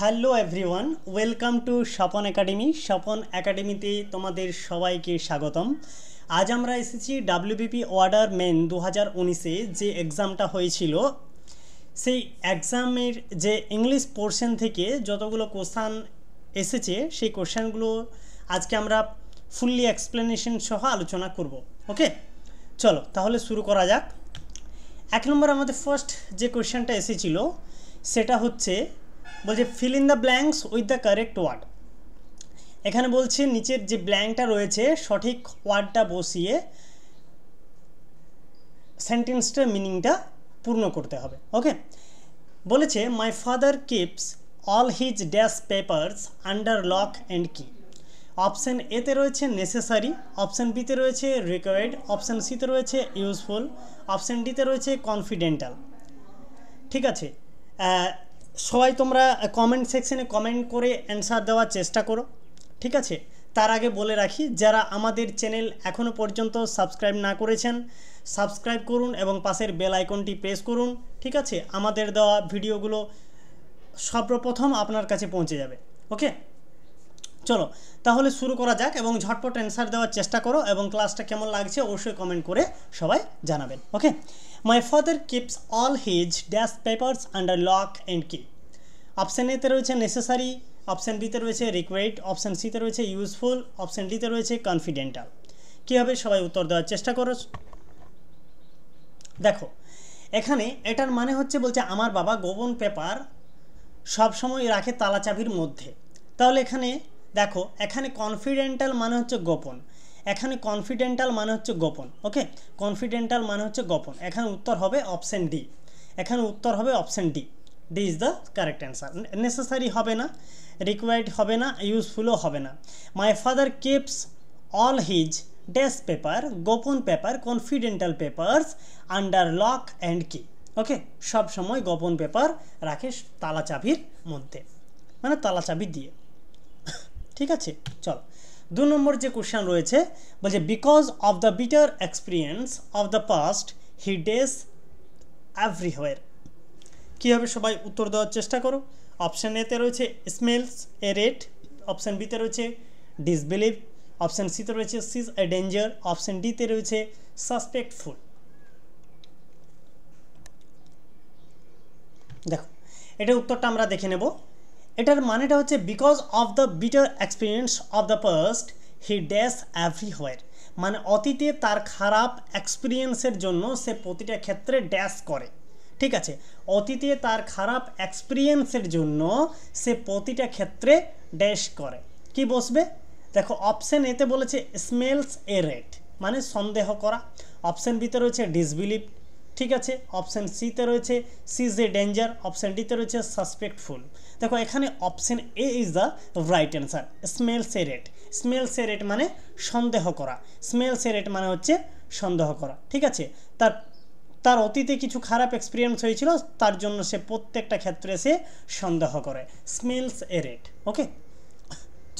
Hello everyone welcome to Swapan academy Swapan একাডেমিতে তোমাদের সবাইকে স্বাগতম আজ আমরা এসেছি ডাব্লিউবিপি ওয়ার্ডার মেন দু হাজার উনিশে যে এক্সামটা হয়েছিল সেই এক্সামের যে ইংলিশ পোর্শন থেকে যতগুলো কোশ্চান এসেছে সেই কোশ্চানগুলো আজকে আমরা ফুললি এক্সপ্লেনেশন সহ আলোচনা করব ওকে চলো তাহলে শুরু করা যাক এক নম্বর আমাদের ফার্স্ট যে কোশ্চেনটা এসেছিল সেটা হচ্ছে বলছে fill in the blanks with the correct word এখানে বলছে নিচের যে ব্ল্যাঙ্কটা রয়েছে সঠিক ওয়ার্ডটা বসিয়ে সেন্টেন্সটার মিনিংটা পূর্ণ করতে হবে ওকে বলেছে my father keeps all his dash papers under lock and key option এতে রয়েছে নেসেসারি অপশান বিতে রয়েছে রিকোয়ার্ড অপশান সিতে রয়েছে ইউজফুল অপশান ডিতে রয়েছে কনফিডেন্টাল ঠিক আছে সবাই তোমরা কমেন্ট সেকশনে কমেন্ট করে অ্যান্সার দেওয়ার চেষ্টা করো ঠিক আছে তার আগে বলে রাখি যারা আমাদের চ্যানেল এখনও পর্যন্ত সাবস্ক্রাইব না করেছেন সাবস্ক্রাইব করুন এবং পাশের বেল আইকনটি প্রেস করুন ঠিক আছে আমাদের দেওয়া ভিডিওগুলো সর্বপ্রথম আপনার কাছে পৌঁছে যাবে ওকে চলো তাহলে শুরু করা যাক এবং ঝটপট অ্যান্সার দেওয়ার চেষ্টা করো এবং ক্লাসটা কেমন লাগছে অবশ্যই কমেন্ট করে সবাই জানাবেন okay my father keeps all his dash papers under lock and key option এতে রয়েছে নেসেসারি অপশান বিতে রয়েছে রিকোয়ার্ড অপশান সিতে রয়েছে ইউজফুল অপশান ডিতে রয়েছে কনফিডেন্টাল কীভাবে সবাই উত্তর দেওয়ার চেষ্টা করো দেখো এখানে এটার মানে হচ্ছে বলছে আমার বাবা গোপন পেপার সবসময় রাখে তালা চাবির মধ্যে তাহলে এখানে দেখো এখানে কনফিডেন্টাল মানে হচ্ছে গোপন এখানে কনফিডেন্টাল মানে হচ্ছে গোপন ওকে কনফিডেন্টাল মানে হচ্ছে গোপন এখানে উত্তর হবে অপশান ডি এখানে উত্তর হবে option D D is the correct answer necessary হবে না রিকোয়ার্ড হবে না ইউজফুলও হবে না my father keeps all his desk paper গোপন paper confidential papers under lock and key okay সব সময় গোপন পেপার রাখে তালা চাবির মধ্যে মানে তালা চাবি দিয়ে ঠিক আছে চল দু নম্বর যে কোশ্চেন রয়েছে বলছে because of the bitter experience of the past he dash everywhere কীভাবে সবাই উত্তর দেওয়ার চেষ্টা করো অপশান এতে রয়েছে স্মেলস এ রেট অপশান বিতে রয়েছে ডিসবিলিভ অপশান সিতে রয়েছে সিজ এ ডেঞ্জার অপশান ডিতে রয়েছে সাসপেক্টফুল দেখো এটা উত্তরটা আমরা দেখে নেব এটার মানেটা হচ্ছে because of the bitter experience of the past he dash everywhere মানে অতীতে তার খারাপ এক্সপিরিয়েন্সের জন্য সে প্রতিটা ক্ষেত্রে ড্যাশ করে ঠিক আছে অতীতে তার খারাপ এক্সপিরিয়েন্সের জন্য সে প্রতিটা ক্ষেত্রে ড্যাশ করে কি বসবে দেখো অপশান এতে বলেছে স্মেলস এ রেট মানে সন্দেহ করা অপশান বিতে রয়েছে ডিসবিলিভ ঠিক আছে অপশান সিতে রয়েছে সিজ এ ডেঞ্জার অপশান ডিতে রয়েছে সাসপেক্টফুল দেখো এখানে option A is the right answer smell a rat smell a rat মানে সন্দেহ করা স্মেল সেরেট মানে হচ্ছে সন্দেহ করা ঠিক আছে তার তার অতীতে কিছু খারাপ এক্সপিরিয়েন্স হয়েছিল তার জন্য সে প্রত্যেকটা ক্ষেত্রে সে সন্দেহ করে স্মেলস এ রেট ওকে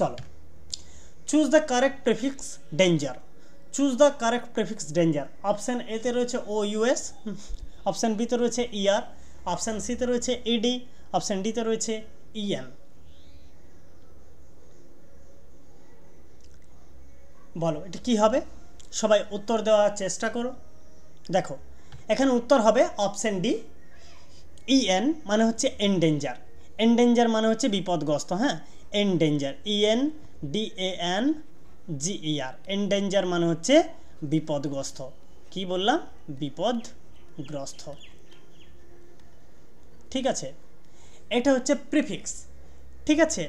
চলো choose the correct prefix danger choose the correct prefix danger option এতে রয়েছে ও ইউএস অপশান বিতে রয়েছে ইয়ার অপশান সিতে রয়েছে ইডি e অপশান ডিতে রয়েছে ইয়ান e বলো এটা কি হবে সবাই উত্তর দেওয়ার চেষ্টা করো দেখো এখানে উত্তর হবে অপশান ডি ইএন e মানে হচ্ছে এনডেঞ্জার এনডেঞ্জার মানে হচ্ছে বিপদগ্রস্ত হ্যাঁ endanger E N D A N G E R endanger মানে হচ্ছে বিপদগ্রস্ত কি বললাম বিপদগ্রস্ত ঠিক আছে এটা হচ্ছে প্রিফিক্স ঠিক আছে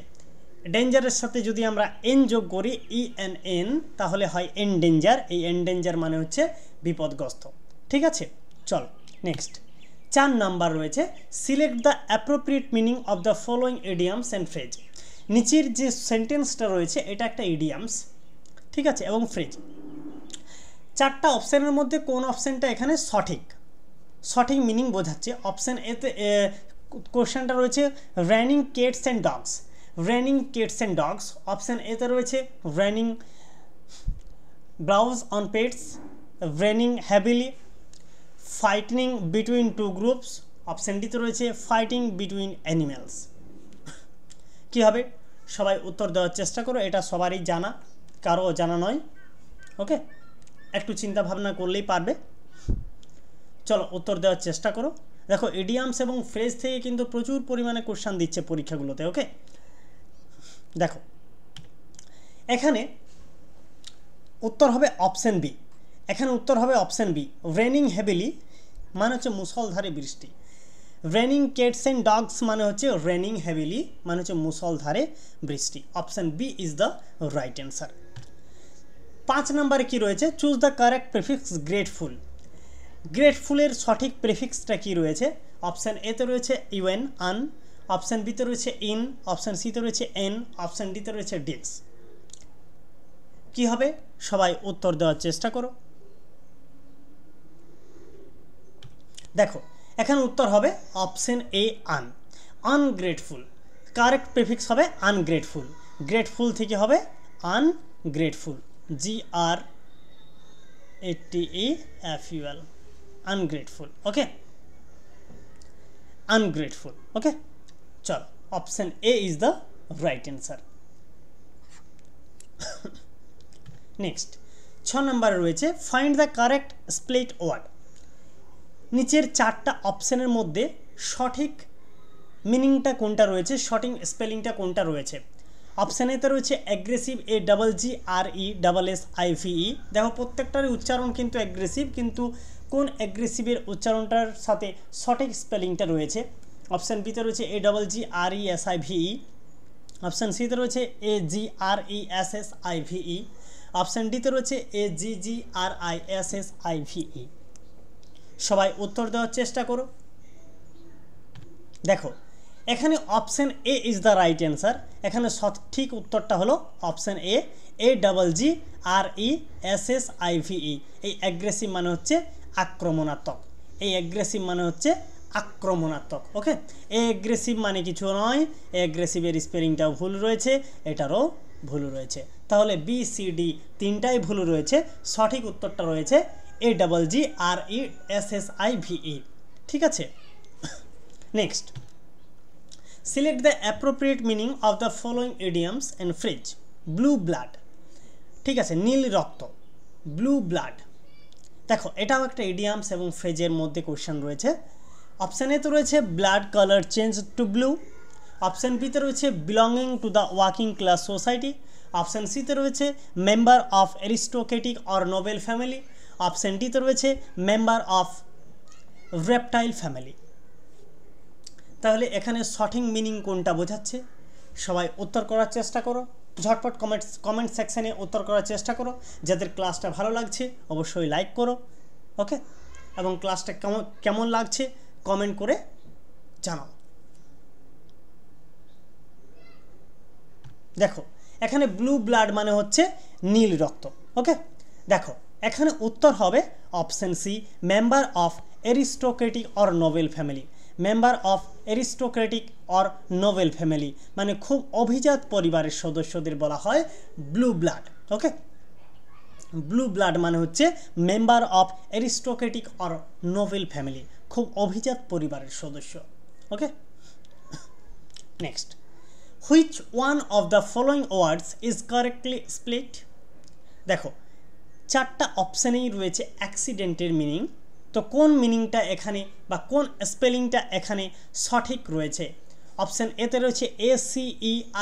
ডেঞ্জারের সাথে যদি আমরা এন যোগ করি ই এন এন তাহলে হয় এন ডেঞ্জার এই এন ডেঞ্জার মানে হচ্ছে বিপদগ্রস্ত ঠিক আছে চল নেক্সট চার নাম্বার রয়েছে select the appropriate meaning of the following idioms and phrase নিচের যে সেন্টেন্সটা রয়েছে এটা একটা ইডিয়ামস ঠিক আছে এবং ফ্রেজ চারটা অপশানের মধ্যে কোন অপশানটা এখানে সঠিক সঠিক মিনিং বোঝাচ্ছে অপশান এতে কোশ্চেনটা রয়েছে raining cats and dogs raining cats and dogs option এতে রয়েছে raining blows on pets raining heavily fighting between two groups option ডিতে রয়েছে ফাইটিং বিটুইন অ্যানিম্যালস কী হবে সবাই উত্তর দেওয়ার চেষ্টা করো এটা সবারই জানা কারো জানা নয় ওকে একটু চিন্তা ভাবনা করলেই পারবে চলো উত্তর দেওয়ার চেষ্টা করো দেখো ইডিয়ামস এবং ফ্রেজ থেকে কিন্তু প্রচুর পরিমাণে কোশ্চান দিচ্ছে পরীক্ষাগুলোতে ওকে দেখো এখানে উত্তর হবে অপশান বি এখানে উত্তর হবে অপশান বি রেনিং হেভিলি মানে হচ্ছে মুসলধারে বৃষ্টি রেনিং কেটস অ্যান্ড ডগস মানে হচ্ছে রেনিং হেভিলি মানে হচ্ছে মুসলধারে বৃষ্টি option B is the right answer পাঁচ নম্বরে কি রয়েছে choose the correct prefix grateful গ্রেটফুলের সঠিক প্রেফিক্সটা কি রয়েছে অপশান এতে রয়েছে ইউএন আন অপশান বিতে রয়েছে ইন অপশান সিতে রয়েছে এন অপশান ডিতে রয়েছে ডিক্স কি হবে সবাই উত্তর দেওয়ার চেষ্টা করো দেখো এখানে উত্তর হবে option A un ungrateful correct prefix হবে আনগ্রেটফুল গ্রেটফুল থেকে হবে ungrateful G R A T F U L ungrateful okay ungrateful okay চলো option A is the right answer next ছ নম্বরে রয়েছে find the correct split word নিচের চারটা অপশানের মধ্যে সঠিক মিনিংটা কোনটা রয়েছে সঠিক স্পেলিংটা কোনটা রয়েছে অপশান এতে রয়েছে aggressive A double G R E double S I V E দেখো প্রত্যেকটার উচ্চারণ কিন্তু অ্যাগ্রেসিভ কিন্তু কোন অ্যাগ্রেসিভের উচ্চারণটার সাথে সঠিক স্পেলিংটা রয়েছে অপশান বিতে রয়েছে A double G R E S I V E option সিতে রয়েছে A G R E S S I V E option ডিতে রয়েছে A G G R I S S I V E সবাই উত্তর দেওয়ার চেষ্টা করো দেখো এখানে option A is the right answer এখানে সঠিক উত্তরটা হলো option A A double G R E S S I V E এই অ্যাগ্রেসিভ মানে হচ্ছে আক্রমণাত্মক এই অ্যাগ্রেসিভ মানে হচ্ছে আক্রমণাত্মক ওকে এই অ্যাগ্রেসিভ মানে কিছু নয় এই অ্যাগ্রেসিভের স্পেলিংটাও ভুল রয়েছে এটারও ভুল রয়েছে তাহলে বি সি ডি তিনটাই ভুল রয়েছে সঠিক উত্তরটা রয়েছে A double G R E S S I V E ঠিক আছে next select the appropriate meaning of the following idioms and phrase blue blood ঠিক আছে নীল রক্ত ব্লু ব্লাড দেখো এটাও একটা ইডিয়ামস এবং ফ্রেজের মধ্যে কোয়েশ্চেন রয়েছে এ তো রয়েছে blood colour change to blue option বিতে রয়েছে belonging to the working class society option সিতে রয়েছে member of aristocratic or noble family option ডিতে রয়েছে মেম্বার অফ রেপটাইল ফ্যামিলি তাহলে এখানে সঠিক মিনিং কোনটা বোঝাচ্ছে সবাই উত্তর করার চেষ্টা করো ঝটপট কমেন্টস কমেন্ট সেকশানে উত্তর করার চেষ্টা করো যাদের ক্লাসটা ভালো লাগছে অবশ্যই লাইক করো ওকে এবং ক্লাসটা কেমন কেমন লাগছে কমেন্ট করে জানাও দেখো এখানে ব্লু ব্লাড মানে হচ্ছে নীল রক্ত ওকে দেখো এখানে উত্তর হবে option C member of aristocratic or noble family member of aristocratic or noble family মানে খুব অভিজাত পরিবারের সদস্যদের বলা হয় blue blood okay blue blood মানে হচ্ছে member of aristocratic or noble family খুব অভিজাত পরিবারের সদস্য okay next which one of the following words is correctly split দেখো চারটা অপশানেই রয়েছে অ্যাক্সিডেন্টের মিনিং তো কোন মিনিংটা এখানে বা কোন স্পেলিংটা এখানে সঠিক রয়েছে অপশান এতে রয়েছে A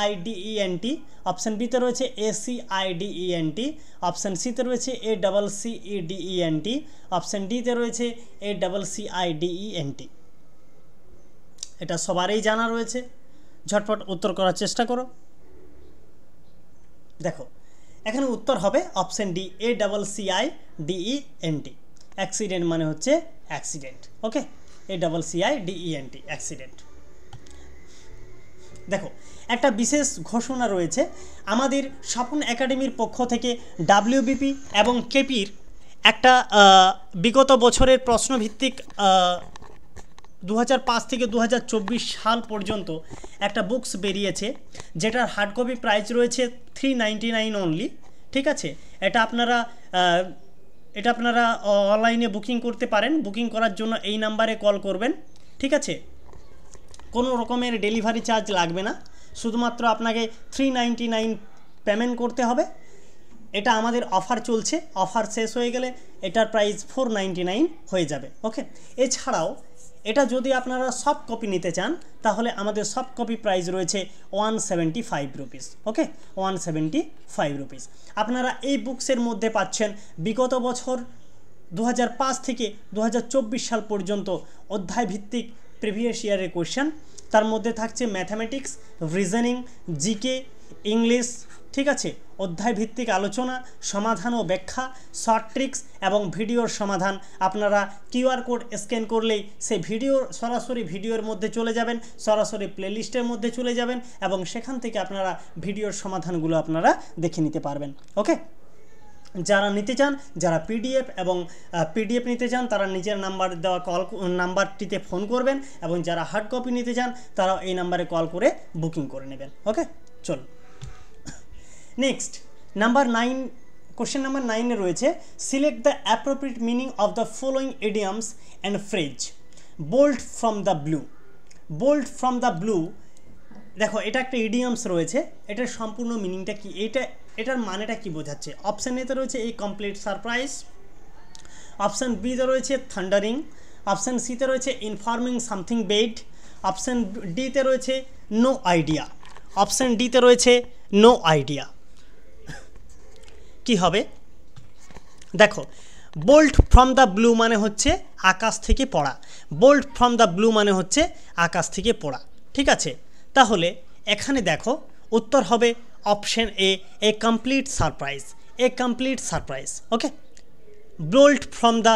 I E e, N T e, option বিতে রয়েছে A C I N T e, option সিতে রয়েছে A double N T option ডিতে রয়েছে এ ডবল এন টি এটা সবারই জানা রয়েছে ঝটপট উত্তর করার চেষ্টা করো দেখো এখানে উত্তর হবে option D A double N T accident মানে হচ্ছে accident okay A double C I D E N T accident দেখো একটা বিশেষ ঘোষণা রয়েছে আমাদের স্বপন একাডেমির পক্ষ থেকে ডাব্লিউবিপি এবং কেপির একটা বিগত বছরের প্রশ্নভিত্তিক দু থেকে দু সাল পর্যন্ত একটা বুকস বেরিয়েছে যেটার হার্ড কপি প্রাইস রয়েছে থ্রি নাইনটি নাইন অনলি ঠিক আছে এটা আপনারা এটা আপনারা অনলাইনে বুকিং করতে পারেন বুকিং করার জন্য এই নাম্বারে কল করবেন ঠিক আছে কোনো রকমের ডেলিভারি চার্জ লাগবে না শুধুমাত্র আপনাকে থ্রি নাইনটি নাইন পেমেন্ট করতে হবে এটা আমাদের অফার চলছে অফার শেষ হয়ে গেলে এটার প্রাইস ফোর নাইন হয়ে যাবে ওকে এছাড়াও এটা যদি আপনারা সব কপি নিতে চান তাহলে আমাদের সব কপি প্রাইস রয়েছে one seventy five rupees okay one seventy five rupees আপনারা এই বুকসের মধ্যে পাচ্ছেন বিগত বছর দু থেকে দু সাল পর্যন্ত অধ্যায়ভিত্তিক প্রিভিয়াস ইয়ারের কোয়েশ্চেন তার মধ্যে থাকছে ম্যাথামেটিক্স রিজনিং জিকে ইংলিশ ঠিক আছে অধ্যায় ভিত্তিক আলোচনা সমাধান ও ব্যাখ্যা শর্ট ট্রিক্স এবং ভিডিওর সমাধান আপনারা কিউআর কোড স্ক্যান করলেই সেই ভিডিও সরাসরি ভিডিওর মধ্যে চলে যাবেন সরাসরি প্লেলিস্টের মধ্যে চলে যাবেন এবং সেখান থেকে আপনারা ভিডিওর সমাধানগুলো আপনারা দেখে নিতে পারবেন ওকে যারা নিতে চান যারা পিডিএফ এবং পিডিএফ নিতে চান তারা নিজের নাম্বার দেওয়া কল নাম্বারটিতে ফোন করবেন এবং যারা হার্ড কপি নিতে চান তারা এই নাম্বারে কল করে বুকিং করে নেবেন ওকে চলুন next number nine question number নাইনে রয়েছে select the appropriate meaning of the following idioms and phrase bold from the blue bold from the blue দেখো এটা একটা ইডিয়ামস রয়েছে এটার সম্পূর্ণ মিনিংটা কি এটা এটার মানেটা কি বোঝাচ্ছে অপশান এতে রয়েছে এই কমপ্লিট সারপ্রাইজ অপশান বিতে রয়েছে থান্ডারিং অপশান সিতে রয়েছে ইনফর্মিং সামথিং বেড অপশান ডিতে রয়েছে নো আইডিয়া অপশান ডিতে রয়েছে নো আইডিয়া কি হবে দেখো বোল্ট ফ্রম দ্য ব্লু মানে হচ্ছে আকাশ থেকে পড়া বোল্ট ফ্রম দ্য ব্লু মানে হচ্ছে আকাশ থেকে পড়া ঠিক আছে তাহলে এখানে দেখো উত্তর হবে option A a complete surprise a complete surprise okay bolt from the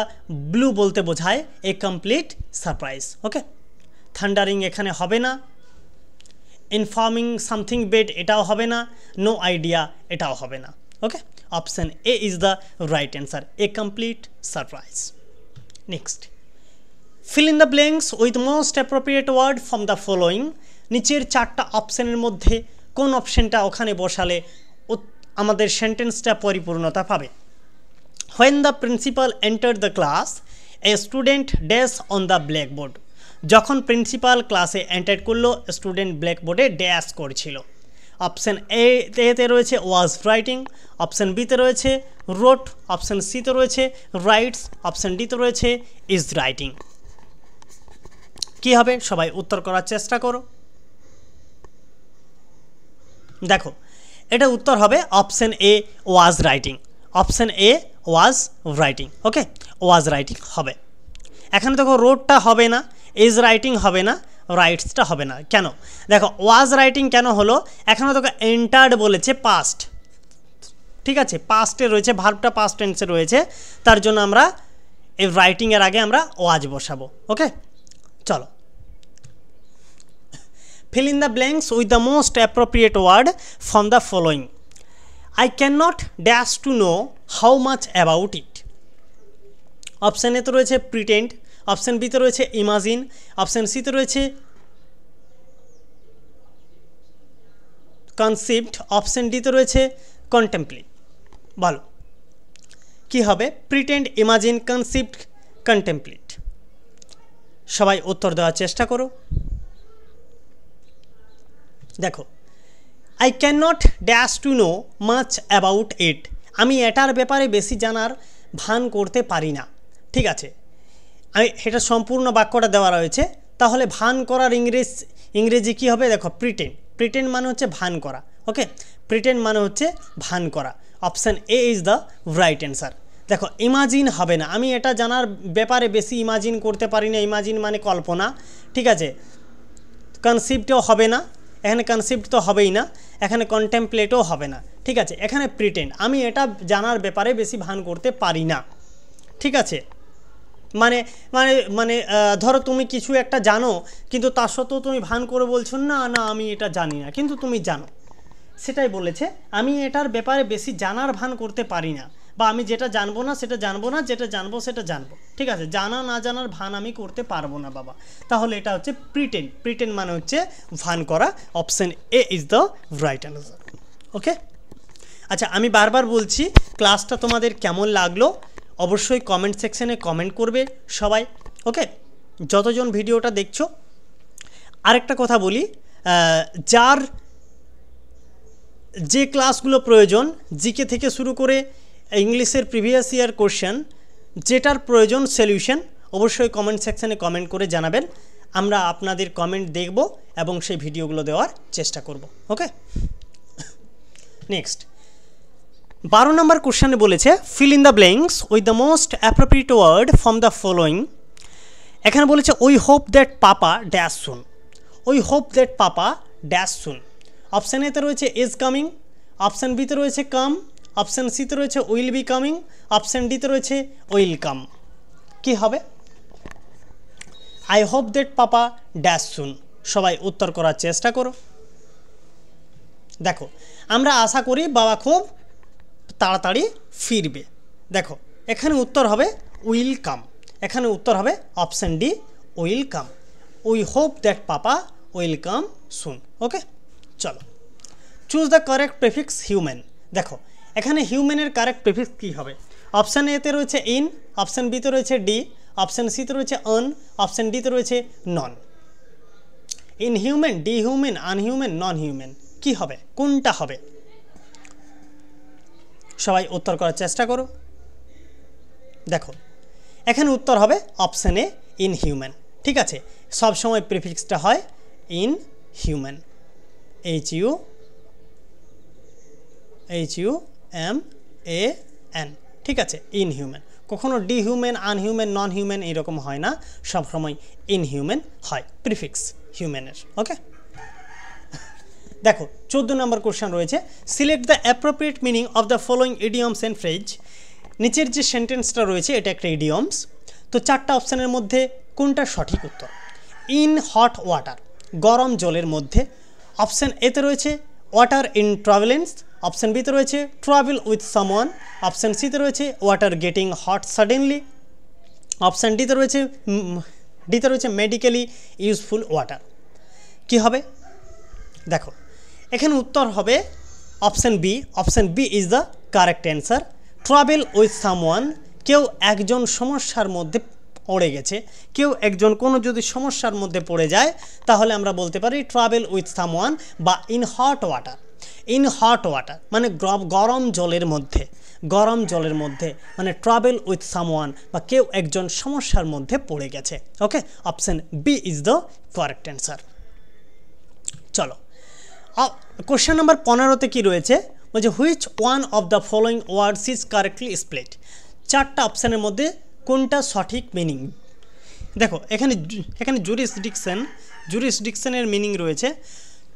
blue বলতে বোঝায় a complete surprise okay thundering এখানে হবে না ইনফর্মিং সামথিং বেড এটাও হবে না নো আইডিয়া এটাও হবে না okay Option A is the right answer. A complete surprise. Next. Fill in the blanks with most appropriate word from the following নিচের চারটা অপশানের মধ্যে কোন অপশানটা ওখানে বসালে আমাদের সেন্টেন্সটা পরিপূর্ণতা পাবে when the principal enter the class a student dash on the blackboard যখন প্রিন্সিপাল ক্লাসে এন্টার করলো স্টুডেন্ট ব্ল্যাকবোর্ডে ড্যাশ করছিল অপশান এ এতে রয়েছে ওয়াজ রাইটিং অপশান বিতে রয়েছে রোট অপশান সিতে রয়েছে রাইটস অপশান ডিতে রয়েছে ইজ রাইটিং কি হবে সবাই উত্তর করার চেষ্টা করো দেখো এটা উত্তর হবে option A was writing option A was writing okay was writing হবে এখানে দেখো রোডটা হবে না ইজ রাইটিং হবে না রাইটসটা হবে না কেন দেখো ওয়াজ রাইটিং কেন হলো এখানে তোকে এন্টার্ড বলেছে পাস্ট ঠিক আছে পাস্টে রয়েছে ভার্বটা পাস্ট টেন্সে রয়েছে তার জন্য আমরা এই রাইটিংয়ের আগে আমরা ওয়াজ বসাবো ওকে চলো fill in the blanks with the most appropriate word from the following I can not dash to know how much about it অপশানে তো রয়েছে প্রিটেন্ট অপশান বিতে রয়েছে ইমাজিন অপশান সিতে রয়েছে কনসেপ্ট অপশান ডিতে রয়েছে কন্টেম্পলি ভালো কি হবে প্রিটেন্ড ইমাজিন কনসেপ্ট কন্টেম্পলিট সবাই উত্তর দেওয়ার চেষ্টা করো দেখো I can not dash to know much about it আমি এটার ব্যাপারে বেশি জানার ভান করতে পারি না ঠিক আছে আমি এটা সম্পূর্ণ বাক্যটা দেওয়া রয়েছে তাহলে ভান করার ইংরেজ ইংরেজি কি হবে দেখো প্রিটেন প্রিটেন মানে হচ্ছে ভান করা ওকে প্রিটেন মানে হচ্ছে ভান করা option A is the right answer দেখো ইমাজিন হবে না আমি এটা জানার ব্যাপারে বেশি ইমাজিন করতে পারি না ইমাজিন মানে কল্পনা ঠিক আছে কনসিপ্টও হবে না এখানে কনসেপ্ট তো হবেই না এখানে কন্টেম্পলেটও হবে না ঠিক আছে এখানে প্রিটেন্ট আমি এটা জানার ব্যাপারে বেশি ভান করতে পারি না ঠিক আছে মানে মানে মানে ধরো তুমি কিছু একটা জানো কিন্তু তা সত্ত্বেও তুমি ভান করে বলছো না না আমি এটা জানি না কিন্তু তুমি জানো সেটাই বলেছে আমি এটার ব্যাপারে বেশি জানার ভান করতে পারি না বা আমি যেটা জানবো না সেটা জানবো না যেটা জানবো সেটা জানবো ঠিক আছে জানা না জানার ভান আমি করতে পারবো না বাবা তাহলে এটা হচ্ছে প্রিটেন প্রিটেন মানে হচ্ছে ভান করা option A is the right answer okay আচ্ছা আমি বারবার বলছি ক্লাসটা তোমাদের কেমন লাগলো অবশ্যই কমেন্ট সেকশানে কমেন্ট করবে সবাই ওকে যতজন ভিডিওটা দেখছো আরেকটা কথা বলি যার যে ক্লাসগুলো প্রয়োজন জিকে থেকে শুরু করে ইংলিশের প্রিভিয়াস ইয়ার কোশ্চেন যেটার প্রয়োজন সলিউশন অবশ্যই কমেন্ট সেকশানে কমেন্ট করে জানাবেন আমরা আপনাদের কমেন্ট দেখব এবং সেই ভিডিওগুলো দেওয়ার চেষ্টা করব ওকে নেক্সট বারো নম্বর কোশ্চানে বলেছে fill in the blanks with the most appropriate word from the following এখানে বলেছে we hope that papa dash soon we hope that papa dash soon option এতে রয়েছে ইজ কামিং অপশান বিতে রয়েছে কাম অপশান সিতে রয়েছে উইল বি কামিং অপশান ডিতে রয়েছে উইল কাম কী হবে I hope that papa dash soon সবাই উত্তর করার চেষ্টা করো দেখো আমরা আশা করি বাবা খুব তাড়াতাড়ি ফিরবে দেখো এখানে উত্তর হবে উইল কাম এখানে উত্তর হবে option D will come we hope that papa will come soon okay চলো choose the correct prefix human দেখো এখানে হিউম্যানের কারেক্ট প্রেফিক্স কী হবে অপশান এতে রয়েছে ইন অপশান বিতে রয়েছে ডি অপশান সিতে রয়েছে অন অপশান ডিতে রয়েছে non inhuman de human unhuman non human কী হবে কোনটা হবে সবাই উত্তর করার চেষ্টা করো দেখো এখানে উত্তর হবে অপশান এ হিউম্যান ঠিক আছে সব সময় প্রিফিক্সটা হয় in human H U H U M A N ঠিক আছে ইন হিউম্যান কখনো ডিহিউম্যান আনহিউম্যান নন হিউম্যান এরকম হয় না সব ইন ইনহিউম্যান হয় প্রিফিক্স হিউম্যানের ওকে দেখো চোদ্দো নম্বর কোশ্চেন রয়েছে select the appropriate meaning of the following idioms and phrase নিচের যে সেন্টেন্সটা রয়েছে এটা একটা ইডিয়মস তো চারটা অপশানের মধ্যে কোনটা সঠিক উত্তর ইন হট ওয়াটার গরম জলের মধ্যে অপশান এতে রয়েছে ওয়াটার ইন ট্রাভেলেন্স অপশান বিতে রয়েছে ট্রাভেল উইথ সামওয়ান অপশান সিতে রয়েছে water getting hot suddenly option ডিতে রয়েছে ডিতে রয়েছে মেডিকেলি ইউজফুল ওয়াটার কি হবে দেখো এখানে উত্তর হবে option B option B is the correct answer travel with someone কেউ একজন সমস্যার মধ্যে পড়ে গেছে কেউ একজন কোনো যদি সমস্যার মধ্যে পড়ে যায় তাহলে আমরা বলতে পারি ট্রাভেল উইথ সামওয়ান বা in hot water in hot water মানে গরম জলের মধ্যে গরম জলের মধ্যে মানে ট্রাভেল উইথ সামওয়ান বা কেউ একজন সমস্যার মধ্যে পড়ে গেছে okay option B is the correct answer চলো কোশ্চেন নাম্বার পনেরোতে কি রয়েছে বলছে which one of the following words is correctly split চারটা অপশানের মধ্যে কোনটা সঠিক মিনিং দেখো এখানে এখানে জুরিসডিকশন জুরিসডিকশনের মিনিং রয়েছে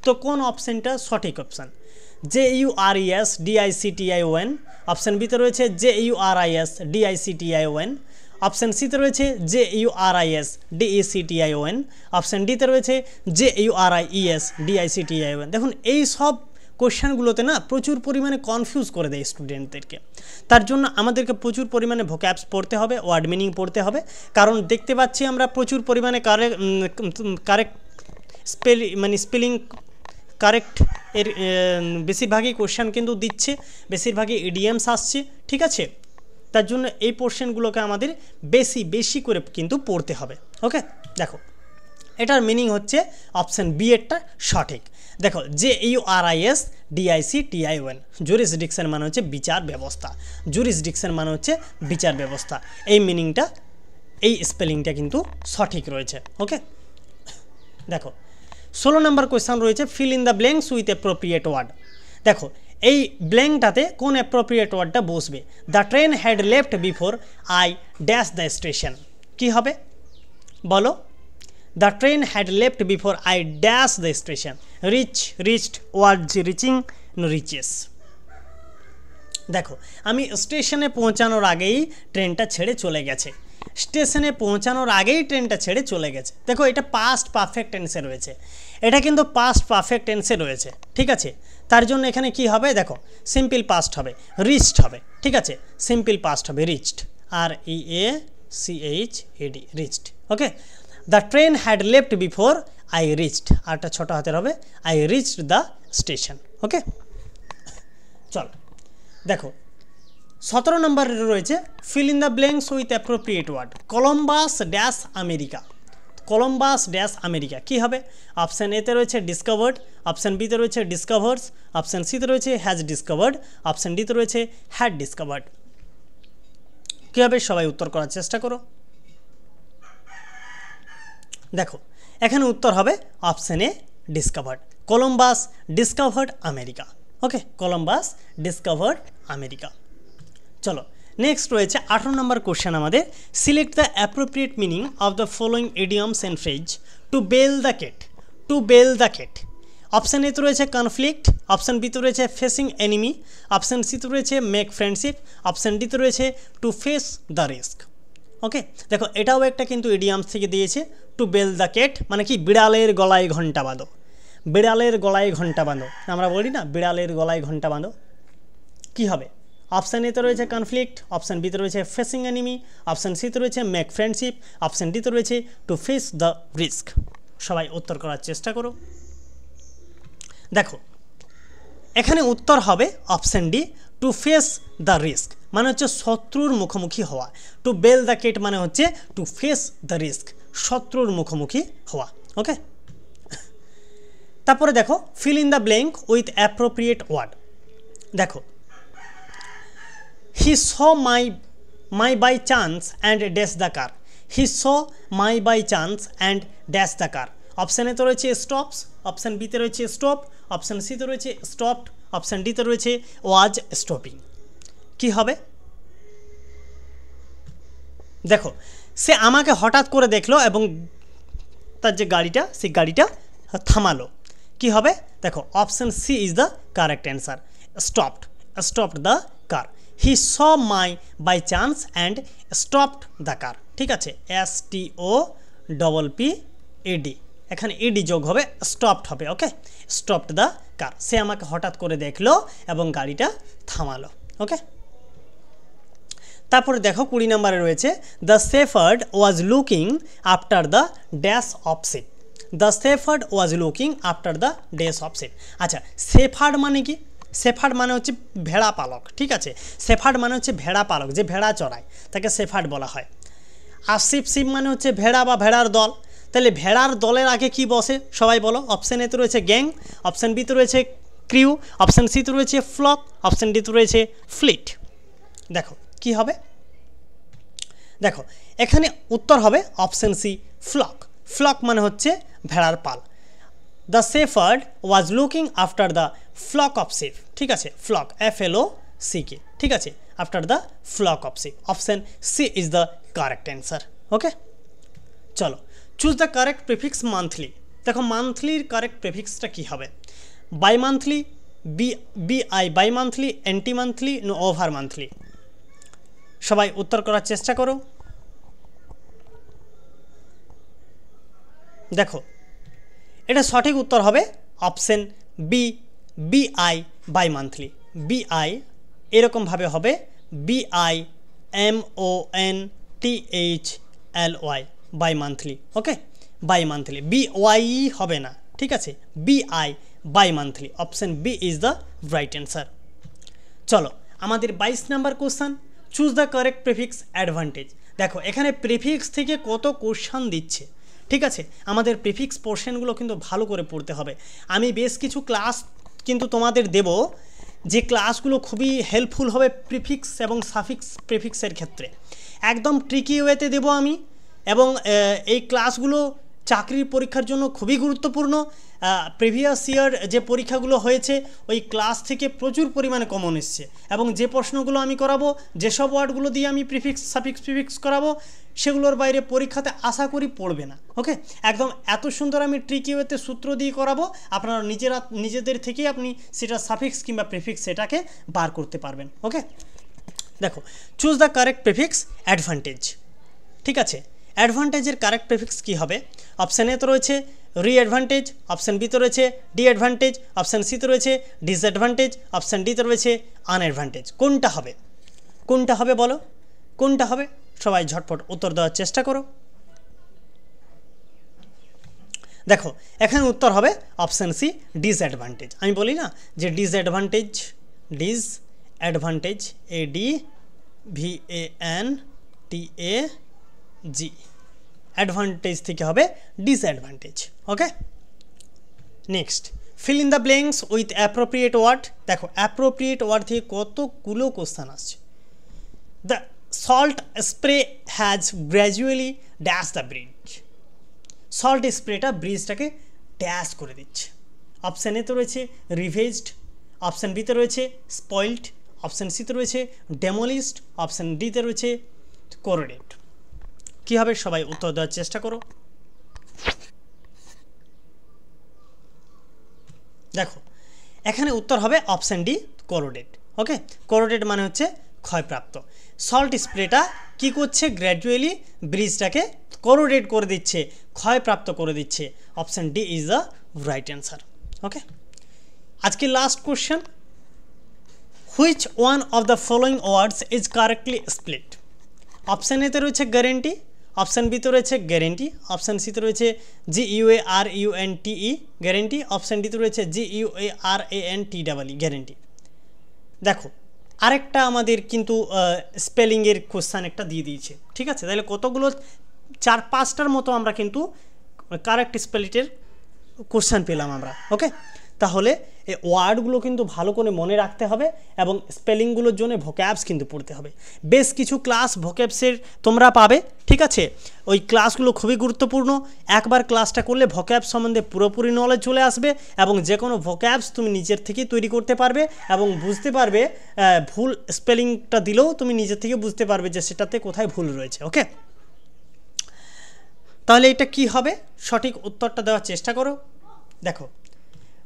তো কোন অপশানটা সঠিক option J U R ES ডিআইসিটিআই when option বিতে রয়েছে J U R I S ডিআইসিটিআই when option সিতে রয়েছে J U R I S ডিইসিটিআইওএন option ডিতে রয়েছে J U R I C T ES ডিআইসিটিআইওএন দেখুন এই সব কোশ্চেনগুলোতে না প্রচুর পরিমাণে কনফিউজ করে দেয় স্টুডেন্টদেরকে তার জন্য আমাদেরকে প্রচুর পরিমাণে ভোক্যাপস পড়তে হবে ওয়ার্ড মিনিং পড়তে হবে কারণ দেখতে পাচ্ছি আমরা প্রচুর পরিমাণে কারেক্ট কারেক্ট স্পেল মানে স্পেলিং কারেক্ট এর বেশিরভাগই কোশ্চেন কিন্তু দিচ্ছে বেশিরভাগই ইডিএমস আসছে ঠিক আছে তার জন্য এই পোর্শনগুলোকে আমাদের বেশি বেশি করে কিন্তু পড়তে হবে ওকে দেখো এটার মিনিং হচ্ছে অপশান বি এরটা সঠিক দেখো যে U R I S D I C T I O N jurisdiction মানে হচ্ছে বিচার ব্যবস্থা জুরিসডিকশন মানে হচ্ছে বিচার ব্যবস্থা এই মিনিংটা এই স্পেলিংটা কিন্তু সঠিক রয়েছে ওকে দেখো ষোলো নম্বর কোয়েশ্চান রয়েছে fill in the blanks with appropriate word দেখো এই ব্ল্যাঙ্কটাতে কোন অ্যাপ্রোপ্রিয়েট ওয়ার্ডটা বসবে the train had left before I dash the station কী হবে বলো the train had left before I dash the station reach reached word reaching reaches দেখো আমি স্টেশনে পৌঁছানোর আগেই ট্রেনটা ছেড়ে চলে গেছে স্টেশনে পৌঁছানোর আগেই ট্রেনটা ছেড়ে চলে গেছে দেখো এটা পাস্ট পারফেক্ট টেন্সে রয়েছে এটা কিন্তু পাস্ট পারফেক্ট টেন্সে রয়েছে ঠিক আছে তার জন্য এখানে কি হবে দেখো সিম্পল পাস্ট হবে রিচড হবে ঠিক আছে সিম্পল পাস্ট হবে reached R E A C H E D reached okay the train had left before I reached আরটা ছোট হাতের হবে I reached the station okay চল দেখো সতেরো নম্বরের রয়েছে fill in the blanks with appropriate word Columbus dash America Columbus dash America কী হবে অপশান এতে রয়েছে ডিসকভার্ড অপশান বিতে রয়েছে ডিসকভার্স অপশান সিতে রয়েছে হ্যাজ ডিসকভার্ড অপশান ডিতে রয়েছে হ্যাড ডিসকভার্ড কী হবে সবাই উত্তর করার চেষ্টা করো দেখো এখানে উত্তর হবে option A discovered Columbus discovered America okay Columbus discovered America চলো নেক্সট রয়েছে আঠারো নম্বর কোশ্চেন আমাদের select the appropriate meaning of the following idioms and phrase to bell the cat to bell the cat option এতে রয়েছে conflict option বিতে রয়েছে facing enemy option সিতে রয়েছে মেক ফ্রেন্ডশিপ অপশান ডিতে রয়েছে to face the risk okay দেখো এটাও একটা কিন্তু ইডিয়ামস থেকে দিয়েছে টু বেল দ্য কেট মানে কি বিড়ালের গলায় ঘণ্টা বাঁধো বিড়ালের গলায় ঘণ্টা বাঁধো আমরা বলি না বিড়ালের গলায় ঘণ্টা বাঁধো কী হবে অপশান এতে রয়েছে কনফ্লিক্ট অপশান বিতে রয়েছে ফেসিং এনিমি অপশান সিতে রয়েছে মেক ফ্রেন্ডশিপ অপশান ডিতে রয়েছে টু ফেস দ্য রিস্ক সবাই উত্তর করার চেষ্টা করো দেখো এখানে উত্তর হবে option D to face the risk মানে হচ্ছে শত্রুর মুখোমুখি হওয়া টু বেল দ্য কেট মানে হচ্ছে টু ফেস দ্য রিস্ক শত্রুর মুখোমুখি হওয়া ওকে তারপরে দেখো fill in the blank with appropriate word দেখো he saw my my by chance and dash the car he saw my by chance and dash the car অপশানে তো রয়েছে stops option বিতে রয়েছে স্টপ অপশান সিতে রয়েছে স্টপড অপশান ডিতে রয়েছে ওয়াজ স্টপিং কি হবে দেখো সে আমাকে হঠাৎ করে দেখলো এবং তার যে গাড়িটা সেই গাড়িটা থামালো কি হবে দেখো option C is the correct answer stopped stopped the car he saw my by chance and stopped the car ঠিক আছে S T O double P E D এখানে ইডি e যোগ হবে স্টপড হবে ওকে স্টপড দ্য কার সে আমাকে হঠাৎ করে দেখলো এবং গাড়িটা থামালো ওকে তারপরে দেখো কুড়ি নম্বরে রয়েছে the shepherd was looking after the dash opposite the shepherd was looking after the dash opposite আচ্ছা সেফার্ড মানে কি সেফার্ড মানে হচ্ছে ভেড়া পালক ঠিক আছে সেফার্ড মানে হচ্ছে ভেড়া পালক যে ভেড়া চড়ায় তাকে সেফার্ড বলা হয় আর শিব শিব মানে হচ্ছে ভেড়া বা ভেড়ার দল তাহলে ভেড়ার দলের আগে কি বসে সবাই বলো অপশান এতে রয়েছে গ্যাং অপশান বিতে রয়েছে ক্রিউ অপশান সিতে রয়েছে ফ্লক অপশান ডিতে রয়েছে ফ্লিট দেখো কি হবে দেখো এখানে উত্তর হবে অপশান সি ফ্লক ফ্লক মানে হচ্ছে ভেড়ার পাল the shepherd was looking after the flock of sheep ঠিক আছে flock F L O C K ঠিক আছে after the flock of sheep option C is the correct answer okay চলো choose the correct prefix monthly দেখো মান্থলির correct প্রিফিক্সটা কী হবে bi monthly B B I bi monthly anti monthly no over monthly সবাই উত্তর করার চেষ্টা করো দেখো এটা সঠিক উত্তর হবে option B B I bi monthly B I এরকমভাবে হবে B I M O N T H L Y bi monthly okay bi monthly B Y হবে না ঠিক আছে B I bi monthly option B is the right answer চলো আমাদের বাইশ number question choose the correct prefix advantage দেখো এখানে prefix থেকে কত কোশ্চান দিচ্ছে ঠিক আছে আমাদের প্রিফিক্স পোর্শনগুলো কিন্তু ভালো করে পড়তে হবে আমি বেশ কিছু ক্লাস কিন্তু তোমাদের দেব যে ক্লাসগুলো খুবই হেল্পফুল হবে প্রিফিক্স এবং সাফিক্স প্রিফিক্সের ক্ষেত্রে একদম ট্রিকি ওয়েতে দেব আমি এবং এই ক্লাসগুলো চাকরির পরীক্ষার জন্য খুবই গুরুত্বপূর্ণ প্রিভিয়াস ইয়ার যে পরীক্ষাগুলো হয়েছে ওই ক্লাস থেকে প্রচুর পরিমাণে কমন এসছে এবং যে প্রশ্নগুলো আমি করাবো যেসব ওয়ার্ডগুলো দিয়ে আমি প্রিফিক্স সাফিক্স প্রিফিক্স করাবো সেগুলোর বাইরে পরীক্ষাতে আশা করি পড়বে না ওকে একদম এত সুন্দর আমি ট্রিকিওয়েতে সূত্র দিয়ে করাবো আপনারা নিজেরা নিজেদের থেকেই আপনি সেটা সাফিক্স কিংবা প্রিফিক্স সেটাকে বার করতে পারবেন ওকে দেখো choose the correct prefix advantage ঠিক আছে অ্যাডভান্টেজের কারেক্ট প্রেফিক্স কী হবে অপশান এ তো রয়েছে রিঅ্যাডভান্টেজ অপশান বিতে রয়েছে ডিঅ্যাডভান্টেজ অপশান তো রয়েছে ডিসঅ্যাডভান্টেজ অপশান ডিতে রয়েছে আনঅ্যাডভান্টেজ কোনটা হবে কোনটা হবে বলো কোনটা হবে সবাই ঝটপট উত্তর দেওয়ার চেষ্টা করো দেখো এখানে উত্তর হবে অপশান সি ডিসঅ্যাডভান্টেজ আমি বলি না যে disadvantage dis advantage A D V A N T A G advantage থেকে হবে disadvantage okay next fill in the blanks with appropriate word দেখো অ্যাপ্রোপ্রিয়েট ওয়ার্ড থেকে কতগুলো কোশ্চান আসছে the salt spray has gradually dash the bridge salt স্প্রেটা ব্রিজটাকে dash করে দিচ্ছে অপশান এতে রয়েছে রিভেজড অপশান বিতে রয়েছে স্পয়েল্ড অপশান সিতে রয়েছে ডেমোলিস্ট অপশান ডিতে রয়েছে কোরোডেড কি হবে সবাই উত্তর দেওয়ার চেষ্টা করো দেখো এখানে উত্তর হবে অপশান ডি করোডেট ওকে করোডেট মানে হচ্ছে ক্ষয়প্রাপ্ত সল্ট স্প্রেটা কি করছে গ্র্যাজুয়ালি ব্রিজটাকে করোডেট করে দিচ্ছে ক্ষয়প্রাপ্ত করে দিচ্ছে option D is the right answer okay আজকে last question which one of the following words is correctly split option এতে রয়েছে গ্যারেন্টি অপশান বিতে রয়েছে গ্যারেন্টি অপশান সিতে রয়েছে G U A R U N T E e, guarantee option ডিতে রয়েছে G U A R A N T double e E e, guarantee দেখো আরেকটা আমাদের কিন্তু স্পেলিংয়ের কোশ্চান একটা দিয়ে দিয়েছে ঠিক আছে তাহলে কতগুলো চার পাঁচটার মতো আমরা কিন্তু কারেক্ট স্পেলিটের কোশ্চান পেলাম আমরা ওকে তাহলে এই ওয়ার্ডগুলো কিন্তু ভালো করে মনে রাখতে হবে এবং স্পেলিংগুলোর জন্য ভোক্যাবস কিন্তু পড়তে হবে বেশ কিছু ক্লাস ভোক্যাবসের তোমরা পাবে ঠিক আছে ওই ক্লাসগুলো খুবই গুরুত্বপূর্ণ একবার ক্লাসটা করলে ভোক্যাবস সম্বন্ধে পুরোপুরি নলেজ চলে আসবে এবং যে কোনো ভোক্যাবস তুমি নিজের থেকেই তৈরি করতে পারবে এবং বুঝতে পারবে ভুল স্পেলিংটা দিলেও তুমি নিজের থেকে বুঝতে পারবে যে সেটাতে কোথায় ভুল রয়েছে ওকে তাহলে এটা কি হবে সঠিক উত্তরটা দেওয়ার চেষ্টা করো দেখো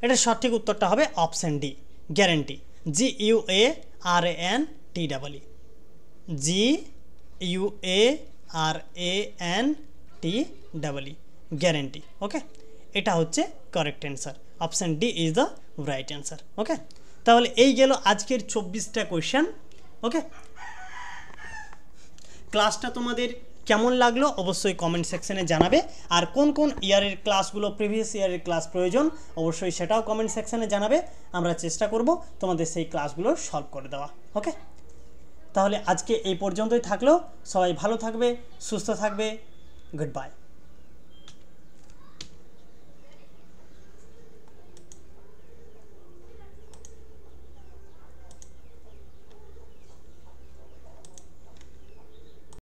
এটার সঠিক উত্তরটা হবে option D guarantee G U A R A N T E G U A R A N T E guarantee okay এটা হচ্ছে correct answer option D is the right answer okay তাহলে এই গেল আজকের চব্বিশটা কোয়েশ্চেন ওকে ক্লাসটা তোমাদের কেমন লাগলো অবশ্যই কমেন্ট সেকশনে জানাবে আর কোন কোন ইয়ারের ক্লাসগুলো প্রিভিয়াস ইয়ারের ক্লাস প্রয়োজন অবশ্যই সেটাও কমেন্ট সেকশনে জানাবে আমরা চেষ্টা করব তোমাদের সেই ক্লাসগুলো সলভ করে দেওয়া ওকে তাহলে আজকে এই পর্যন্তই থাকলো সবাই ভালো থাকবে সুস্থ থাকবে গুড বাই